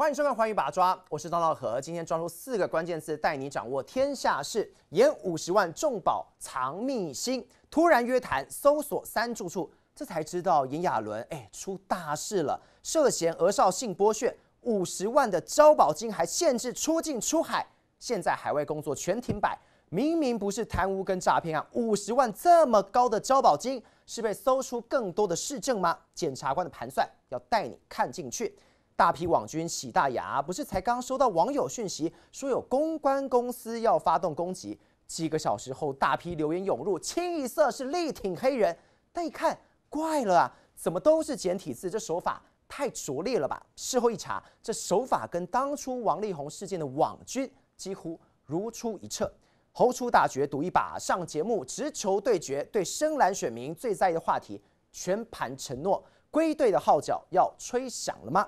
欢迎收看《欢迎把抓》，我是张兆和。今天抓住四个关键字，带你掌握天下事。严五十万重宝藏秘辛，突然约谈，搜索三住处，这才知道炎亚伦，哎，出大事了！涉嫌额少性剥削，五十万的招保金还限制出境出海，现在海外工作全停摆。明明不是贪污跟诈骗案，五十万这么高的招保金，是被搜出更多的市政吗？检察官的盘算，要带你看进去。大批网军喜大牙，不是才刚收到网友讯息，说有公关公司要发动攻击。几个小时后，大批留言涌入，清一色是力挺黑人。但一看，怪了啊，怎么都是简体字？这手法太拙劣了吧！事后一查，这手法跟当初王力宏事件的网军几乎如出一辙。猴出大绝，赌一把，上节目直球对决，对深蓝选民最在意的话题全盘承诺，归队的号角要吹响了吗？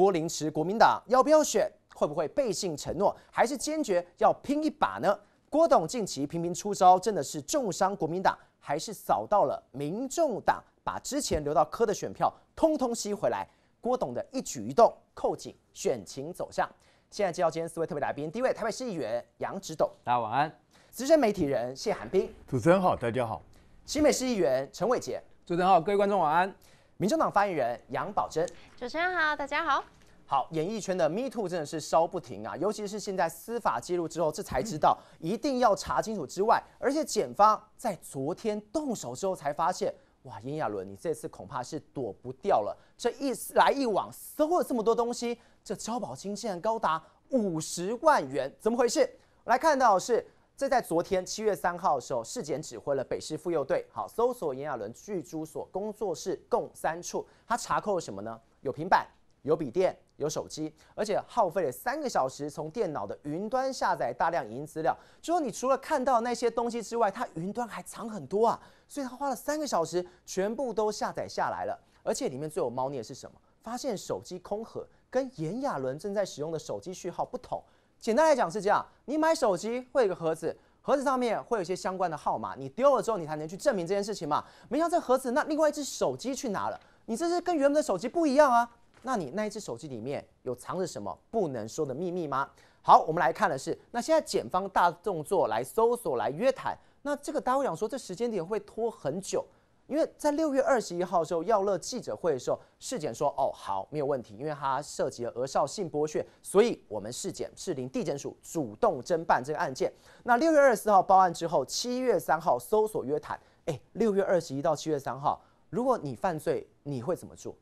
郭凌池，国民党要不要选？会不会背信承诺？还是坚决要拼一把呢？郭董近期频频出招，真的是重伤国民党，还是扫到了民众党，把之前留到科的选票通通吸回来？郭董的一举一动扣紧选情走向。现在介绍今天四位特别来宾：第一位，台北市议员杨植斗，大家晚安；资深媒体人谢寒冰，主持人好，大家好；新美市议员陈伟杰，主持人好，各位观众晚安。民进党发言人杨宝珍，主持人好，大家好好，演艺圈的 Me Too 真的是烧不停啊，尤其是现在司法介入之后，这才知道一定要查清楚之外，而且检方在昨天动手之后才发现，哇，炎亚纶你这次恐怕是躲不掉了，这一来一往搜了这么多东西，这交保金竟然高达五十万元，怎么回事？来看到是。这在昨天七月三号的时候，市检指挥了北市妇幼队，好搜索炎亚纶居住所工作室共三处，他查扣了什么呢？有平板、有笔电、有手机，而且耗费了三个小时从电脑的云端下载大量影音资料，就说你除了看到那些东西之外，他云端还藏很多啊，所以他花了三个小时全部都下载下来了，而且里面最有猫腻的是什么？发现手机空盒跟炎亚纶正在使用的手机序号不同。简单来讲是这样，你买手机会有个盒子，盒子上面会有一些相关的号码，你丢了之后你才能去证明这件事情嘛。没想到这盒子，那另外一只手机去哪了？你这是跟原本的手机不一样啊？那你那一只手机里面有藏着什么不能说的秘密吗？好，我们来看的是，那现在检方大动作来搜索来约谈，那这个大家会长说这时间点会拖很久。因为在六月二十一号的时候耀乐记者会的时候，事检说哦好没有问题，因为它涉及了额少性剥削，所以我们事检市林地检署主动侦办这个案件。那六月二十四号报案之后，七月三号搜索约谈。哎，六月二十一到七月三号，如果你犯罪，你会怎么做？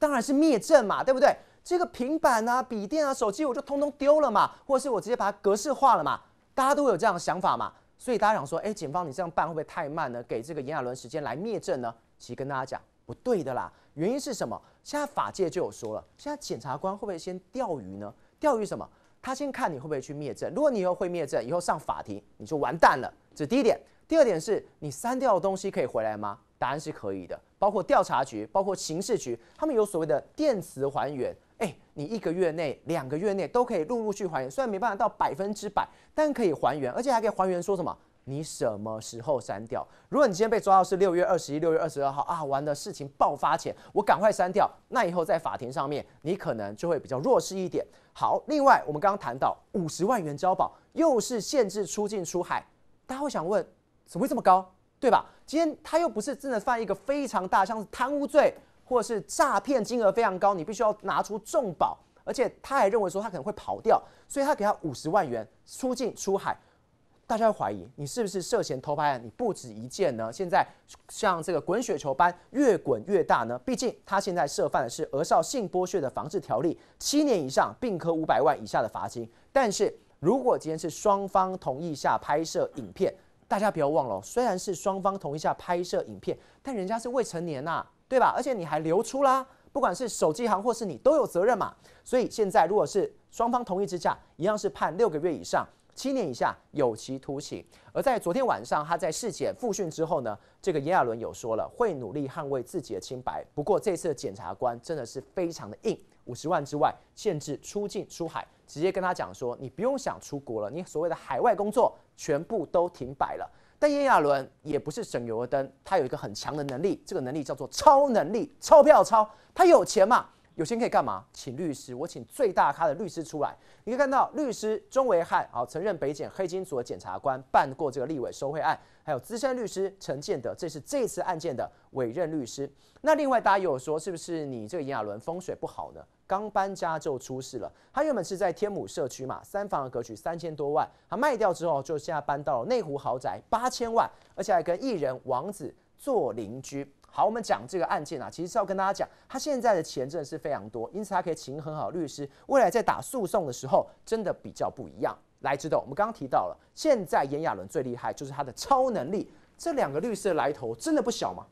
当然是灭证嘛，对不对？这个平板啊、笔电啊、手机，我就通通丢了嘛，或者是我直接把它格式化了嘛？大家都有这样的想法嘛？所以大家想说，哎，警方你这样办会不会太慢呢？给这个炎亚纶时间来灭证呢？其实跟大家讲不对的啦。原因是什么？现在法界就有说了，现在检察官会不会先钓鱼呢？钓鱼什么？他先看你会不会去灭证。如果你以后会灭证，以后上法庭你就完蛋了。这第一点。第二点是你删掉的东西可以回来吗？答案是可以的，包括调查局、包括刑事局，他们有所谓的电磁还原。你一个月内、两个月内都可以陆陆续还原，虽然没办法到百分之百，但可以还原，而且还可以还原说什么？你什么时候删掉？如果你今天被抓到是六月二十一、六月二十二号啊，完了事情爆发前，我赶快删掉，那以后在法庭上面你可能就会比较弱势一点。好，另外我们刚刚谈到五十万元交保，又是限制出境出海，大家会想问，怎么会这么高？对吧？今天他又不是真的犯一个非常大，像是贪污罪。或者是诈骗金额非常高，你必须要拿出重宝，而且他还认为说他可能会跑掉，所以他给他五十万元出境出海。大家怀疑你是不是涉嫌偷拍？案？你不止一件呢？现在像这个滚雪球般越滚越大呢。毕竟他现在涉犯的是《额少性剥削的防治条例》，七年以上，并科五百万以下的罚金。但是如果今天是双方同意下拍摄影片，大家不要忘了，虽然是双方同意下拍摄影片，但人家是未成年啊。对吧？而且你还流出啦，不管是手机行或是你，都有责任嘛。所以现在如果是双方同意之下，一样是判六个月以上、七年以下有期徒刑。而在昨天晚上，他在事检复训之后呢，这个炎亚伦有说了，会努力捍卫自己的清白。不过这次的检察官真的是非常的硬，五十万之外，限制出境出海，直接跟他讲说，你不用想出国了，你所谓的海外工作全部都停摆了。但炎亚纶也不是省油的灯，他有一个很强的能力，这个能力叫做超能力，钞票超，他有钱嘛。有钱可以干嘛？请律师，我请最大咖的律师出来。你可以看到律师钟维汉，啊，曾任北检黑金组的检察官，办过这个立委收贿案，还有资深律师陈建德，这是这次案件的委任律师。那另外大家有说，是不是你这个炎亚纶风水不好呢？刚搬家就出事了。他原本是在天母社区嘛，三房格局三千多万，他卖掉之后，就现在搬到了内湖豪宅八千万，而且还跟艺人王子做邻居。好，我们讲这个案件啊，其实是要跟大家讲，他现在的钱真的是非常多，因此他可以请很好律师，未来在打诉讼的时候，真的比较不一样。来，知道我们刚刚提到了，现在炎亚纶最厉害就是他的超能力，这两个律师来头真的不小吗？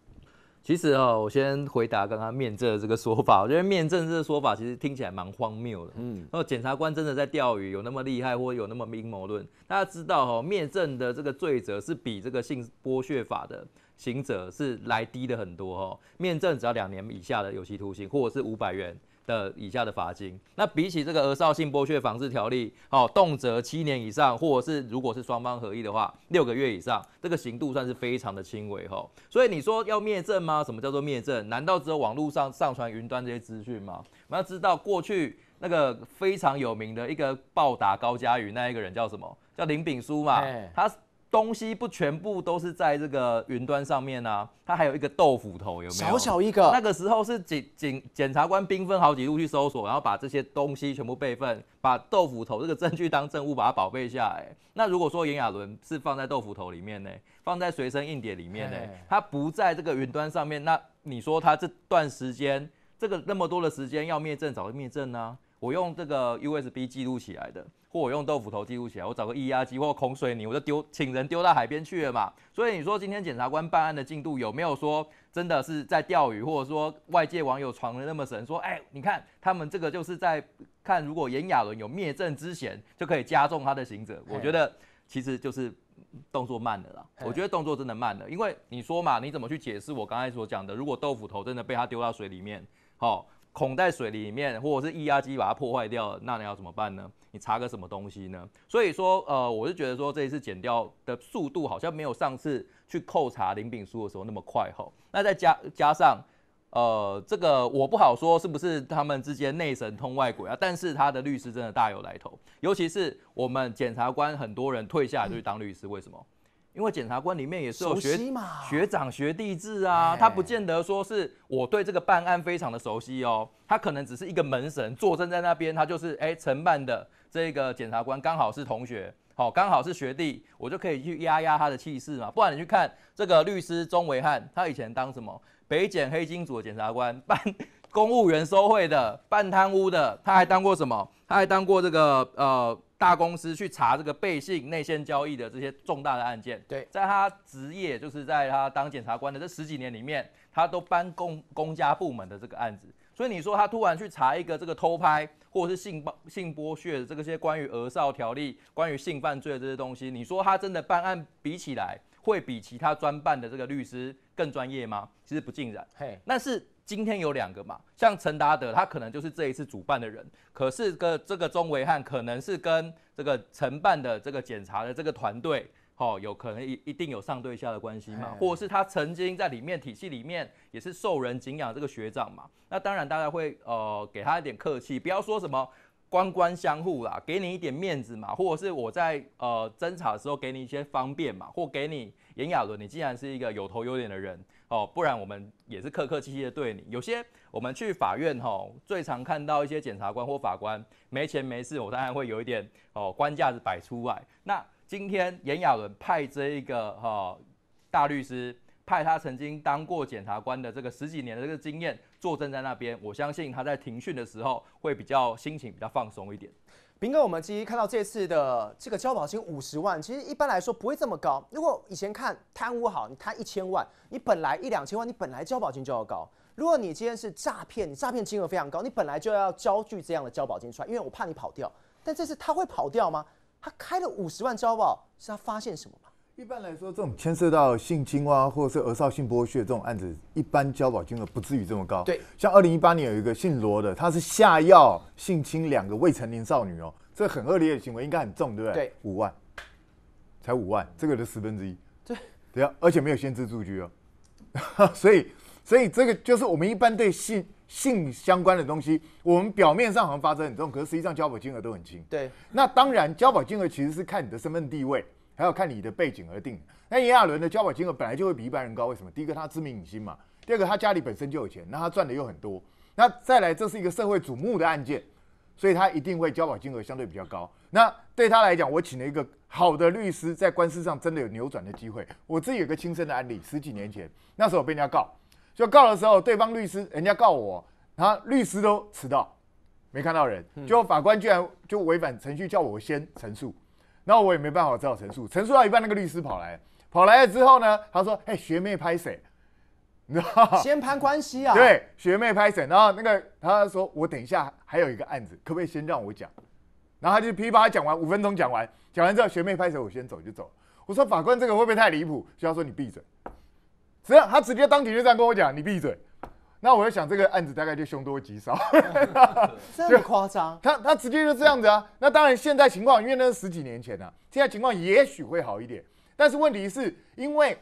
其实哦，我先回答刚刚面证的这个说法，我觉得面证这个说法其实听起来蛮荒谬的。嗯，那检察官真的在钓鱼有那么厉害，或有那么阴谋论？大家知道哈，面证的这个罪责是比这个性剥削法的刑责是来低的很多哦。面证只要两年以下的有期徒刑，或者是五百元。的以下的罚金，那比起这个《额少性剥削防治条例》好，动辄七年以上，或者是如果是双方合意的话，六个月以上，这个刑度算是非常的轻微吼。所以你说要灭证吗？什么叫做灭证？难道只有网络上上传云端这些资讯吗？我们要知道过去那个非常有名的一个暴打高佳宇那一个人叫什么？叫林炳书嘛，他。东西不全部都是在这个云端上面啊，它还有一个豆腐头，有没有？小小一个。那个时候是警警检察官兵分好几路去搜索，然后把这些东西全部备份，把豆腐头这个证据当证物把它宝贝下。来。那如果说炎亚纶是放在豆腐头里面呢，放在随身硬碟里面呢，它不在这个云端上面，那你说他这段时间这个那么多的时间要灭证，早就灭证呢？我用这个 USB 记录起来的，或我用豆腐头记录起来，我找个液压机或空水泥，我就丢，请人丢到海边去了嘛。所以你说今天检察官办案的进度有没有说真的是在钓鱼，或者说外界网友传的那么神？说哎，你看他们这个就是在看，如果炎亚纶有灭证之嫌，就可以加重他的刑责。我觉得其实就是动作慢的啦。我觉得动作真的慢的，因为你说嘛，你怎么去解释我刚才所讲的？如果豆腐头真的被他丢到水里面，好。孔在水里面，或者是液压机把它破坏掉，那你要怎么办呢？你查个什么东西呢？所以说，呃，我是觉得说这一次剪掉的速度好像没有上次去扣查林炳书的时候那么快吼。那再加加上，呃，这个我不好说是不是他们之间内神通外鬼啊？但是他的律师真的大有来头，尤其是我们检察官很多人退下来就去当律师，为什么？因为检察官里面也是有学学长学弟制啊，他不见得说是我对这个办案非常的熟悉哦，他可能只是一个门神坐镇在那边，他就是哎承办的这个检察官刚好是同学，好刚好是学弟，我就可以去压压他的气势嘛。不然你去看这个律师钟维汉，他以前当什么北检黑金组的检察官，办公务员收贿的，办贪污的，他还当过什么？他还当过这个呃。大公司去查这个背信内线交易的这些重大的案件，对，在他职业就是在他当检察官的这十几年里面，他都搬公公家部门的这个案子，所以你说他突然去查一个这个偷拍或者是性性剥削的这个些关于《俄少条例》、关于性犯罪的这些东西，你说他真的办案比起来会比其他专办的这个律师更专业吗？其实不尽然，嘿，但是。今天有两个嘛，像陈达德，他可能就是这一次主办的人，可是个这个钟维汉可能是跟这个承办的这个检查的这个团队，哦，有可能一一定有上对下的关系嘛，或者是他曾经在里面体系里面也是受人敬仰这个学长嘛，那当然大家会呃给他一点客气，不要说什么官官相护啦，给你一点面子嘛，或者是我在呃侦查的时候给你一些方便嘛，或给你炎亚纶，你既然是一个有头有脸的人。哦，不然我们也是客客气气的对你。有些我们去法院哈，最常看到一些检察官或法官没钱没事，我当然会有一点哦官架子摆出来。那今天严亚伦派这一个哈大律师，派他曾经当过检察官的这个十几年的这个经验坐镇在那边，我相信他在庭讯的时候会比较心情比较放松一点。平哥，我们其实看到这次的这个交保金五十万，其实一般来说不会这么高。如果以前看贪污好，你贪一千万，你本来一两千万，你本来交保金就要高。如果你今天是诈骗，你诈骗金额非常高，你本来就要交具这样的交保金出来，因为我怕你跑掉。但这次他会跑掉吗？他开了五十万交保，是他发现什么？一般来说，这种牵涉到性侵啊，或者是儿少性剥削这种案子，一般交保金额不至于这么高。对，像二零一八年有一个姓罗的，他是下药性侵两个未成年少女哦，这很恶劣的行为，应该很重，对不对？对，五万，才五万，这个的十分之一。对，对啊，而且没有限制住居哦，所以，所以这个就是我们一般对性性相关的东西，我们表面上好像发生很重，可是实际上交保金额都很轻。对，那当然，交保金额其实是看你的身份地位。还要看你的背景而定。那炎亚纶的交保金额本来就会比一般人高，为什么？第一个他知名影星嘛，第二个他家里本身就有钱，那他赚的又很多。那再来，这是一个社会瞩目的案件，所以他一定会交保金额相对比较高。那对他来讲，我请了一个好的律师，在官司上真的有扭转的机会。我自己有个亲身的案例，十几年前那时候被人家告，就告的时候，对方律师人家告我，他律师都迟到，没看到人，最后法官居然就违反程序，叫我先陈述。那我也没办法只好陈述，陈述到一半那个律师跑来，跑来了之后呢，他说：“哎，学妹拍谁？先判关系啊。”对，学妹拍谁？然后那个他说：“我等一下还有一个案子，可不可以先让我讲？”然后他就噼啪讲完五分钟讲完，讲完之后学妹拍谁？我先走就走。我说：“法官这个会不会太离谱？”学校说你闭嘴，这样他直接当庭就这样跟我讲：“你闭嘴。”那我在想，这个案子大概就凶多吉少，这么夸张？他他直接就这样子啊。那当然，现在情况，因为那是十几年前啊，现在情况也许会好一点。但是问题是因为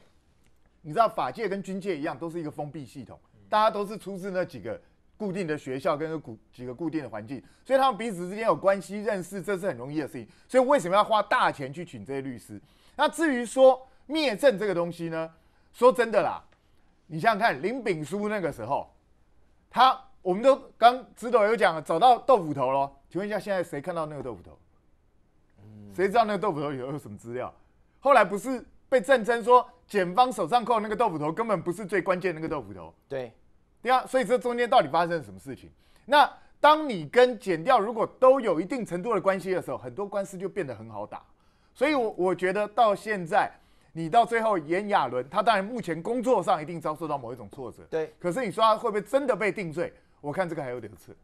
你知道，法界跟军界一样，都是一个封闭系统，大家都是出自那几个固定的学校，跟个固几个固定的环境，所以他们彼此之间有关系认识，这是很容易的事情。所以为什么要花大钱去请这些律师？那至于说灭证这个东西呢？说真的啦。你想想看，林炳书那个时候，他我们都刚子斗有讲找到豆腐头喽。请问一下，现在谁看到那个豆腐头？谁知道那个豆腐头有有什么资料？后来不是被证称说，检方手上扣那个豆腐头根本不是最关键那个豆腐头。对，对啊。所以这中间到底发生了什么事情？那当你跟剪掉如果都有一定程度的关系的时候，很多官司就变得很好打。所以我我觉得到现在。你到最后，严亚伦他当然目前工作上一定遭受到某一种挫折。对。可是你说他会不会真的被定罪？我看这个还有点刺。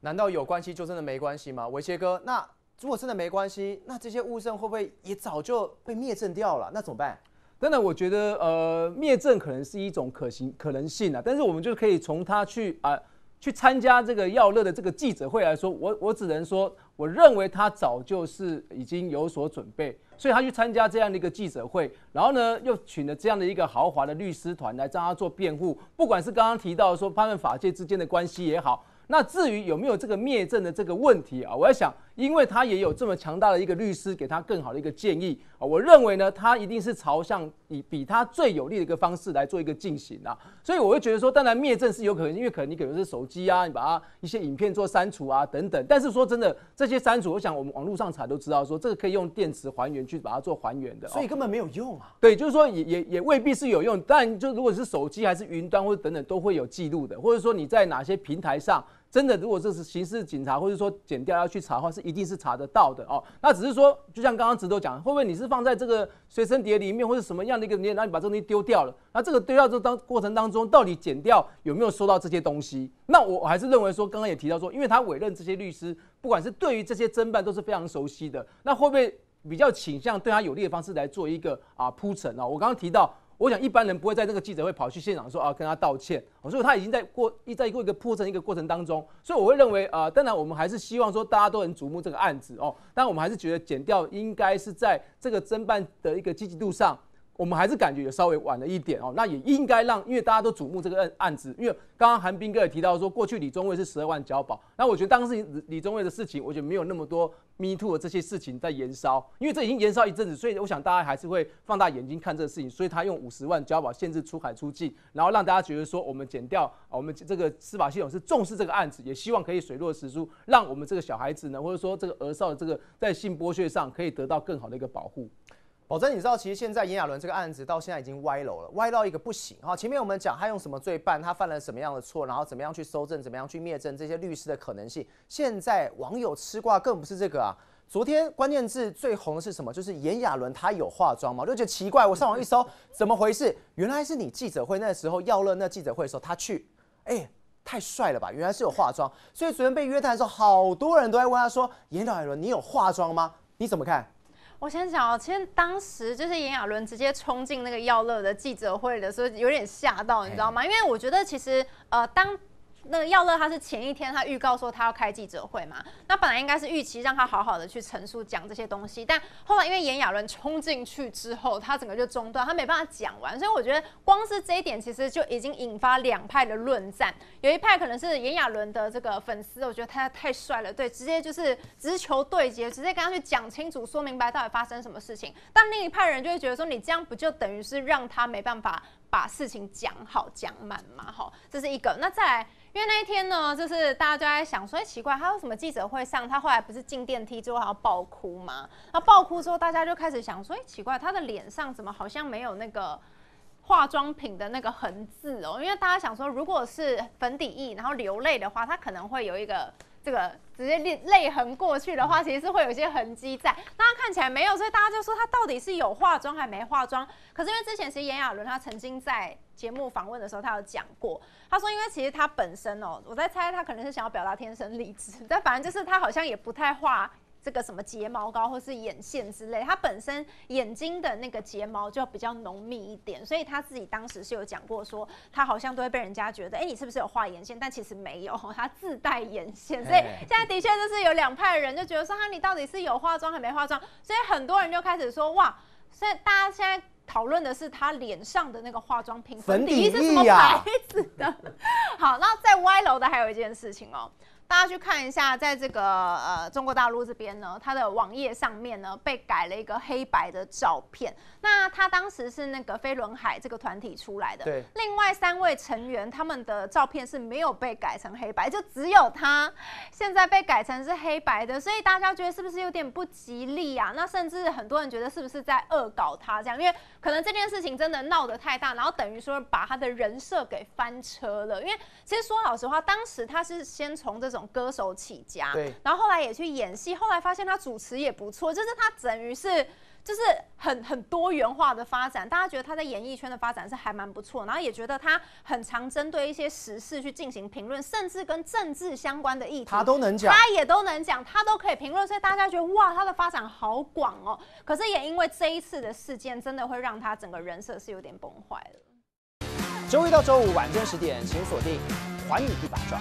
难道有关系就真的没关系吗？伟杰哥，那如果真的没关系，那这些物证会不会也早就被灭证掉了？那怎么办？真的，我觉得呃灭证可能是一种可行可能性啊。但是我们就可以从他去啊去参加这个耀乐的这个记者会来说，我我只能说。我认为他早就是已经有所准备，所以他去参加这样的一个记者会，然后呢，又请了这样的一个豪华的律师团来帮他做辩护。不管是刚刚提到说他们法界之间的关系也好，那至于有没有这个灭证的这个问题啊，我在想。因为他也有这么强大的一个律师给他更好的一个建议啊，我认为呢，他一定是朝向以比他最有利的一个方式来做一个进行啊，所以我会觉得说，当然灭证是有可能，因为可能你可能是手机啊，你把它一些影片做删除啊等等，但是说真的，这些删除，我想我们网络上查都知道，说这个可以用电池还原去把它做还原的，所以根本没有用啊。对，就是说也也也未必是有用，但就如果是手机还是云端或者等等都会有记录的，或者说你在哪些平台上。真的，如果这是刑事警察或者说检调要去查的话，是一定是查得到的哦。那只是说，就像刚刚直都讲，会不会你是放在这个随身碟里面，或者什么样的一个你让你把这东西丢掉了？那这个丢掉这当过程当中，到底检调有没有收到这些东西？那我还是认为说，刚刚也提到说，因为他委任这些律师，不管是对于这些侦办都是非常熟悉的，那会不会比较倾向对他有利的方式来做一个啊铺陈呢？我刚刚提到。我想一般人不会在那个记者会跑去现场说啊，跟他道歉。所以他已经在过一在过一个铺成一个过程当中，所以我会认为啊，当然我们还是希望说大家都很瞩目这个案子哦，但我们还是觉得减掉应该是在这个侦办的一个积极度上。我们还是感觉有稍微晚了一点哦，那也应该让，因为大家都瞩目这个案案子，因为刚刚韩冰哥也提到说，过去李宗伟是十二万交保，那我觉得当时李宗伟的事情，我觉得没有那么多迷 o 的这些事情在延烧，因为这已经延烧一阵子，所以我想大家还是会放大眼睛看这个事情，所以他用五十万交保限制出海出境，然后让大家觉得说我们减掉我们这个司法系统是重视这个案子，也希望可以水落石出，让我们这个小孩子呢，或者说这个儿少的这个在性剥削上可以得到更好的一个保护。宝珍，你知道其实现在炎亚纶这个案子到现在已经歪楼了，歪到一个不行哈。前面我们讲他用什么罪办，他犯了什么样的错，然后怎么样去搜证，怎么样去灭证，这些律师的可能性。现在网友吃瓜更不是这个啊。昨天关键字最红的是什么？就是炎亚纶他有化妆吗？就觉得奇怪，我上网一搜，怎么回事？原来是你记者会那时候，要乐那记者会时候他去，哎，太帅了吧！原来是有化妆，所以昨天被约谈的时候，好多人都在问他说：炎亚纶，你有化妆吗？你怎么看？我先讲哦，其实当时就是炎亚纶直接冲进那个药乐的记者会的时候，有点吓到，你知道吗？因为我觉得其实呃，当。那耀乐他是前一天他预告说他要开记者会嘛，那本来应该是预期让他好好的去陈述讲这些东西，但后来因为炎亚纶冲进去之后，他整个就中断，他没办法讲完，所以我觉得光是这一点其实就已经引发两派的论战。有一派可能是炎亚纶的这个粉丝，我觉得他太帅了，对，直接就是直球对决，直接跟他去讲清楚、说明白到底发生什么事情。但另一派人就会觉得说，你这样不就等于是让他没办法把事情讲好讲满吗？哈，这是一个。那再来。因为那一天呢，就是大家就在想说，哎，奇怪，他为什么记者会上，他后来不是进电梯之后还要爆哭吗？那爆哭之后，大家就开始想说，哎，奇怪，他的脸上怎么好像没有那个化妆品的那个痕迹哦？因为大家想说，如果是粉底液，然后流泪的话，它可能会有一个这个。直接泪泪痕过去的话，其实是会有一些痕迹在，那看起来没有，所以大家就说他到底是有化妆还没化妆？可是因为之前其实炎亚纶他曾经在节目访问的时候，他有讲过，他说因为其实他本身哦，我在猜他可能是想要表达天生丽质，但反正就是他好像也不太化。这个什么睫毛膏或是眼线之类，他本身眼睛的那个睫毛就比较浓密一点，所以他自己当时是有讲过说，他好像都会被人家觉得，哎，你是不是有画眼线？但其实没有，他自带眼线。所以现在的确就是有两派人就觉得说，哈，你到底是有化妆还没化妆？所以很多人就开始说，哇，所以大家现在讨论的是他脸上的那个化妆品粉底液是什么牌子的？好，那在歪楼的还有一件事情哦。大家去看一下，在这个呃中国大陆这边呢，他的网页上面呢被改了一个黑白的照片。那他当时是那个飞轮海这个团体出来的，对。另外三位成员他们的照片是没有被改成黑白，就只有他现在被改成是黑白的。所以大家觉得是不是有点不吉利啊？那甚至很多人觉得是不是在恶搞他这样，因为可能这件事情真的闹得太大，然后等于说把他的人设给翻车了。因为其实说老实话，当时他是先从这种。歌手起家，对，然后后来也去演戏，后来发现他主持也不错，就是他整于是就是很很多元化的发展，大家觉得他在演艺圈的发展是还蛮不错，然后也觉得他很常针对一些时事去进行评论，甚至跟政治相关的议题他都能讲，他也都能讲，他都可以评论，所以大家觉得哇，他的发展好广哦。可是也因为这一次的事件，真的会让他整个人设是有点崩坏了。周一到周五晚间十点，请锁定《还你一把抓》。